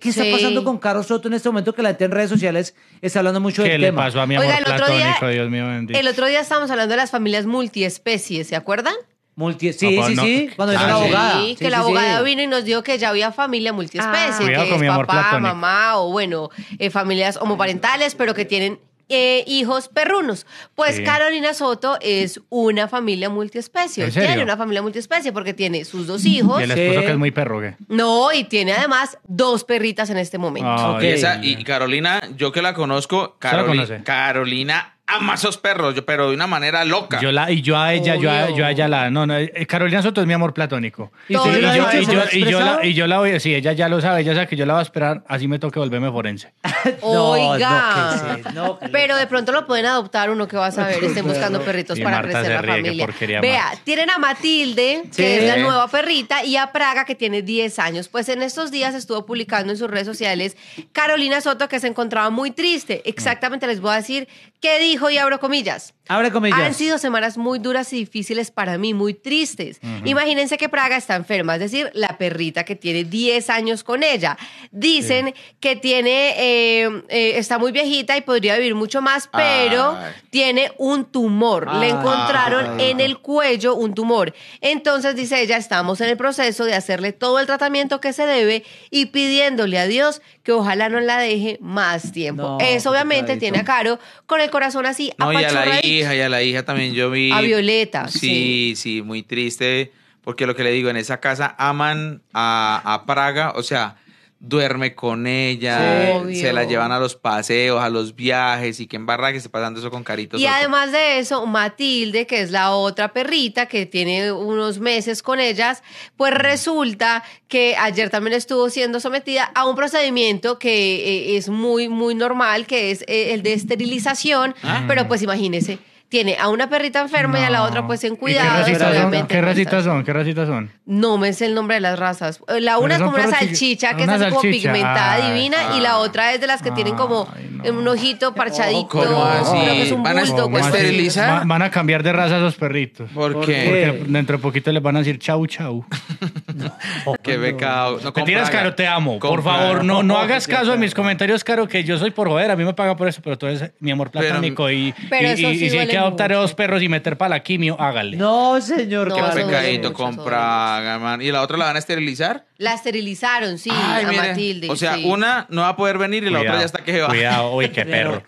¿Qué está pasando con Carlos Soto en este momento que la gente en redes sociales está hablando mucho del tema? ¿Qué le pasó a mi amor Oiga, el otro día, Dios mío El otro día estábamos hablando de las familias multiespecies, ¿se acuerdan? Multi sí, pues sí, sí, cuando es ah, abogada. Sí, que la abogada vino y nos dijo que ya había familia multiespecie, ah. que es papá, mamá o bueno, eh, familias homoparentales, pero que tienen eh, hijos perrunos. Pues Carolina Soto es una familia multiespecie. Tiene una familia multiespecie porque tiene sus dos hijos. el esposo que es muy perro, No, y tiene además dos perritas en este momento. Ah, y Carolina, yo que la conozco, Carolina Carolina ama a esos perros, pero de una manera loca. Yo la, y yo a ella, yo a, ella la. No, no, eh, Carolina Soto es mi amor platónico. Y, yo, la, y yo la sí, ella ya lo sabe, ella sabe que yo la voy a esperar, así me toque volverme forense. Oiga. pero de pronto lo pueden adoptar uno que va a saber, estén buscando perritos para crecer la familia. Vea, tienen a Matilde, que es la nueva perrita, y a Praga, que tiene 10 años. Pues en estos días estuvo publicando en sus redes sociales Carolina Soto, que se encontraba muy triste. Exactamente les voy a decir qué dijo y abro comillas. Abre comillas. Han sido semanas muy duras y difíciles para mí, muy tristes. Imagínense que Praga está enferma, es decir, la perrita que tiene 10 años con ella. Dicen que tiene, eh, eh, está muy viejita y podría vivir mucho más, pero tiene un tumor. Le encontraron en el cuello un tumor. Entonces, dice ella, estamos en el proceso de hacerle todo el tratamiento que se debe y pidiéndole a Dios que ojalá no la deje más tiempo. Eso obviamente tiene a Caro con el corazón y a la hija, y a la hija también yo vi. A Violeta. Sí, sí, muy triste, porque lo que le digo, en esa casa aman a, a Praga, o sea, duerme con ella, se la llevan a los paseos, a los viajes y que en barra que esté pasando eso con Caritos. Y además de eso, Matilde, que es la otra perrita que tiene unos meses con ellas, pues resulta que ayer también estuvo siendo sometida a un procedimiento que eh, es muy, muy normal, que es eh, el de esterilización, ah. pero pues imagínese tiene a una perrita enferma y a la otra pues en cuidado. ¿Qué, ¿Qué racitas son? ¿Qué racitas son? No me sé el nombre de las razas. Eh, la una es como una salchicha ah, que es así como pigmentada, divina, y la otra es de las que tienen como un ojito parchadito. Que es un ¿Van bulto, pues. a Van a cambiar de raza esos perritos. ¿Por qué? Porque dentro de poquito les van a decir chau chau. qué que beca. No Caro, te amo. por favor, no, no hagas caso de mis comentarios, Caro, que yo soy por joder. A mí me pagan por eso, pero tú eres mi amor platónico y, si hay que adoptar a dos perros y meter para la quimio, hágale. No, señor. qué pecadito, compra, ¿Y la otra la van a esterilizar? La esterilizaron, sí, a Matilde. O sea, una no va a poder venir y la otra ya está que Cuidado, uy, qué perro.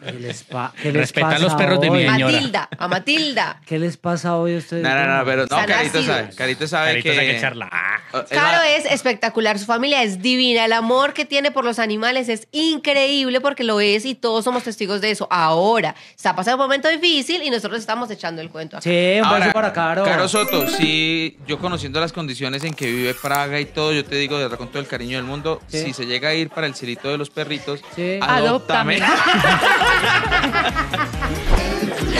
respetan los perros de mi señora. Matilda, a Matilda. ¿Qué les pasa hoy a ustedes? No, no, no, pero no, Carito sabe, Carito sabe que... Ah, Caro es espectacular, su familia es divina, el amor que tiene por los animales es increíble porque lo es y todos somos testigos de eso. Ahora, está pasado un momento difícil y nosotros estamos echando el cuento. Acá. Sí, un para Caro. Caro Soto, sí, yo conociendo las condiciones en que vive Praga y todo, yo te digo de verdad con todo el cariño del mundo, si se llega a ir para el cirito de los perritos, sí.